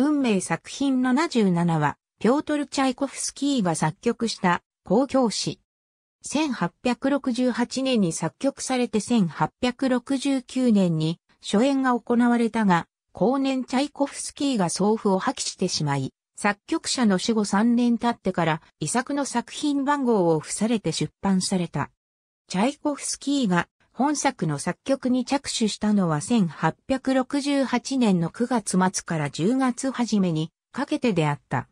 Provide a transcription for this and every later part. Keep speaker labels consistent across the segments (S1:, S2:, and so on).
S1: 運命作品77は、ピョートル・チャイコフスキーが作曲した公共詩。1868年に作曲されて1869年に初演が行われたが、後年チャイコフスキーが送付を破棄してしまい、作曲者の死後3年経ってから遺作の作品番号を付されて出版された。チャイコフスキーが本作の作曲に着手したのは1868年の9月末から10月初めにかけてであった。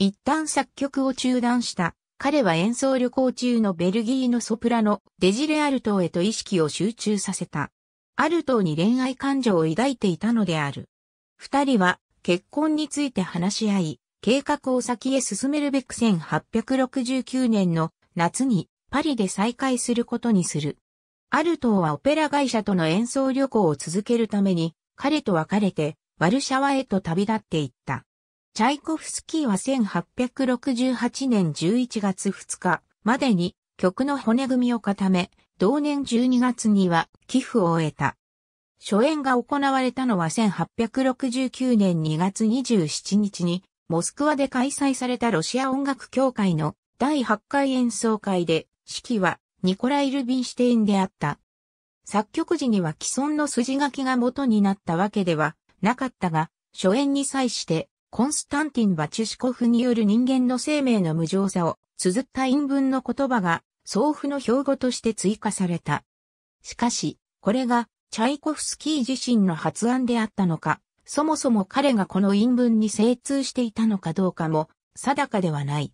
S1: 一旦作曲を中断した彼は演奏旅行中のベルギーのソプラノデジレ・アルトーへと意識を集中させた。アルトーに恋愛感情を抱いていたのである。二人は結婚について話し合い、計画を先へ進めるべく1869年の夏にパリで再会することにする。アルトーはオペラ会社との演奏旅行を続けるために、彼と別れて、ワルシャワへと旅立っていった。チャイコフスキーは1868年11月2日までに曲の骨組みを固め、同年12月には寄付を終えた。初演が行われたのは1869年2月27日に、モスクワで開催されたロシア音楽協会の第8回演奏会で、式はニコライ・ルビンシテインであった。作曲時には既存の筋書きが元になったわけではなかったが、初演に際して、コンスタンティン・バチュシコフによる人間の生命の無常さを綴った陰文の言葉が、送付の標語として追加された。しかし、これが、チャイコフスキー自身の発案であったのか、そもそも彼がこの陰文に精通していたのかどうかも、定かではない。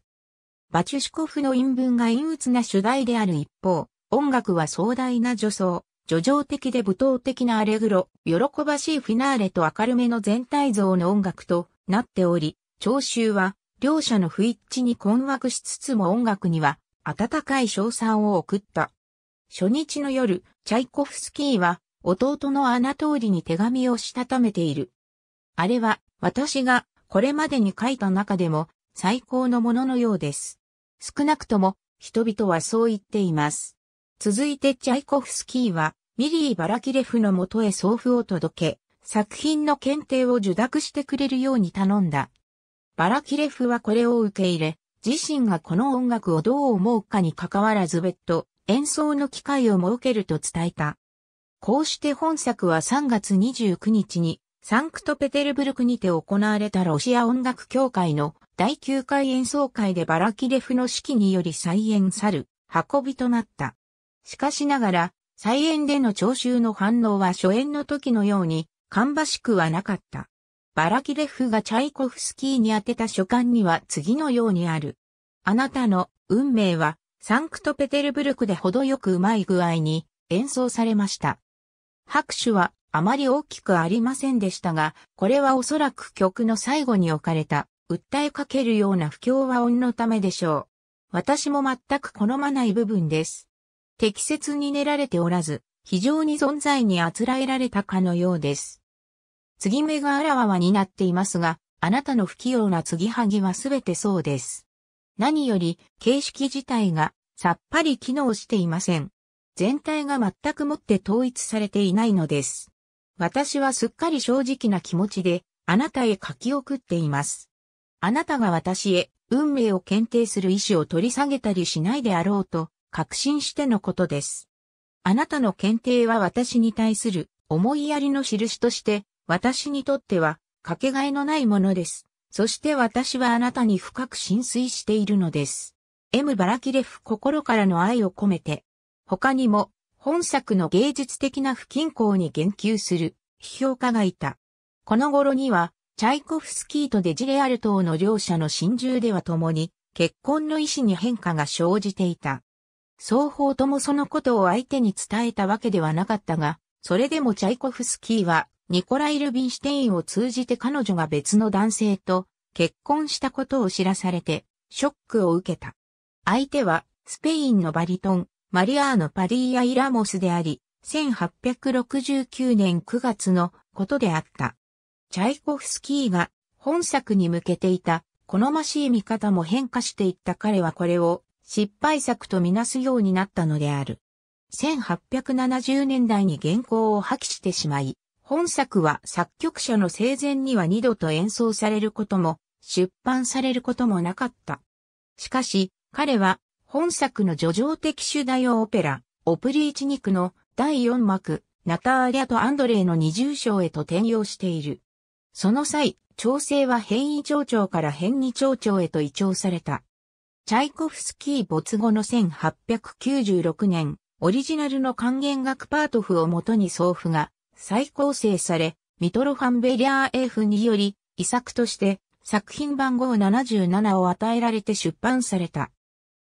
S1: バチュシコフの陰文が陰鬱な主題である一方、音楽は壮大な女装、叙情的で舞踏的なアレグロ、喜ばしいフィナーレと明るめの全体像の音楽となっており、聴衆は両者の不一致に困惑しつつも音楽には温かい賞賛を送った。初日の夜、チャイコフスキーは弟のアナトーリに手紙をしたためている。あれは私がこれまでに書いた中でも最高のもののようです。少なくとも人々はそう言っています。続いてチャイコフスキーはミリー・バラキレフのもとへ送付を届け、作品の検定を受諾してくれるように頼んだ。バラキレフはこれを受け入れ、自身がこの音楽をどう思うかに関わらず別途演奏の機会を設けると伝えた。こうして本作は3月29日にサンクトペテルブルクにて行われたロシア音楽協会の第9回演奏会でバラキレフの指揮により再演去る、運びとなった。しかしながら、再演での聴衆の反応は初演の時のように、芳しくはなかった。バラキレフがチャイコフスキーに宛てた書簡には次のようにある。あなたの運命はサンクトペテルブルクで程よくうまい具合に演奏されました。拍手はあまり大きくありませんでしたが、これはおそらく曲の最後に置かれた訴えかけるような不協和音のためでしょう。私も全く好まない部分です。適切に練られておらず、非常に存在にあつらえられたかのようです。継ぎ目があらわわになっていますが、あなたの不器用な継ぎはぎはすべてそうです。何より、形式自体がさっぱり機能していません。全体が全くもって統一されていないのです。私はすっかり正直な気持ちで、あなたへ書き送っています。あなたが私へ運命を検定する意思を取り下げたりしないであろうと確信してのことです。あなたの検定は私に対する思いやりの印として私にとってはかけがえのないものです。そして私はあなたに深く浸水しているのです。M バラキレフ心からの愛を込めて。他にも本作の芸術的な不均衡に言及する批評家がいた。この頃にはチャイコフスキーとデジレアル等の両者の心中では共に、結婚の意思に変化が生じていた。双方ともそのことを相手に伝えたわけではなかったが、それでもチャイコフスキーは、ニコライ・ルビンシュテインを通じて彼女が別の男性と結婚したことを知らされて、ショックを受けた。相手は、スペインのバリトン、マリアーノ・パディア・イラモスであり、1869年9月のことであった。チャイコフスキーが本作に向けていた好ましい見方も変化していった彼はこれを失敗作とみなすようになったのである。1870年代に原稿を破棄してしまい、本作は作曲者の生前には二度と演奏されることも、出版されることもなかった。しかし、彼は本作の叙情的主題をオペラ、オプリーチニクの第4幕、ナターリアとアンドレイの二重章へと転用している。その際、調整は変異町長から変異町長へと移調された。チャイコフスキー没後の1896年、オリジナルの還元楽パート譜をもとに送付が再構成され、ミトロファン・ベリアーエフにより、遺作として作品番号77を与えられて出版された。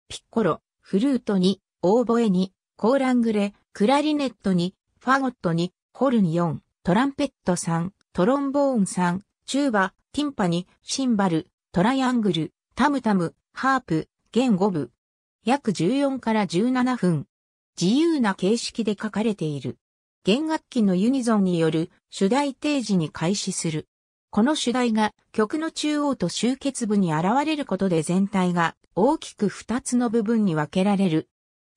S1: ピッコロ、フルートに、オーボエに、コーラングレ、クラリネットに、ファゴットに、ホルン4、トランペット3、トロンボーン3、チューバ、ティンパニ、シンバル、トライアングル、タムタム、ハープ、弦5部。約14から17分。自由な形式で書かれている。弦楽器のユニゾンによる主題提示に開始する。この主題が曲の中央と集結部に現れることで全体が大きく2つの部分に分けられる。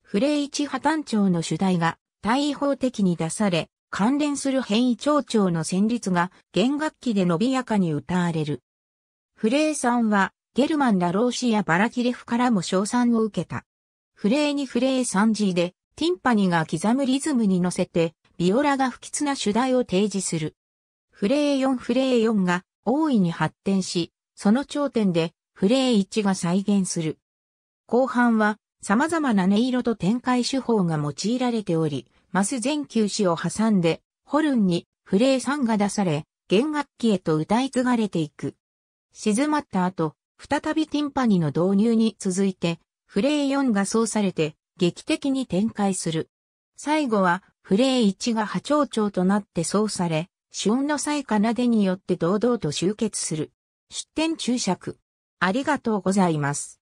S1: フレイチ破綻調の主題が対位法的に出され、関連する変異蝶々の旋律が弦楽器で伸びやかに歌われる。フレーさんは、ゲルマン・ラローシやバラキレフからも賞賛を受けた。フレーにフレー 3G で、ティンパニが刻むリズムに乗せて、ビオラが不吉な主題を提示する。フレー4フレー4が大いに発展し、その頂点でフレー1が再現する。後半は様々な音色と展開手法が用いられており、マス全休止を挟んで、ホルンにフレー3が出され、弦楽器へと歌い継がれていく。静まった後、再びティンパニの導入に続いて、フレー4が奏されて、劇的に展開する。最後は、フレー1が波長長となって奏され、主音の際奏でによって堂々と集結する。出典注釈。ありがとうございます。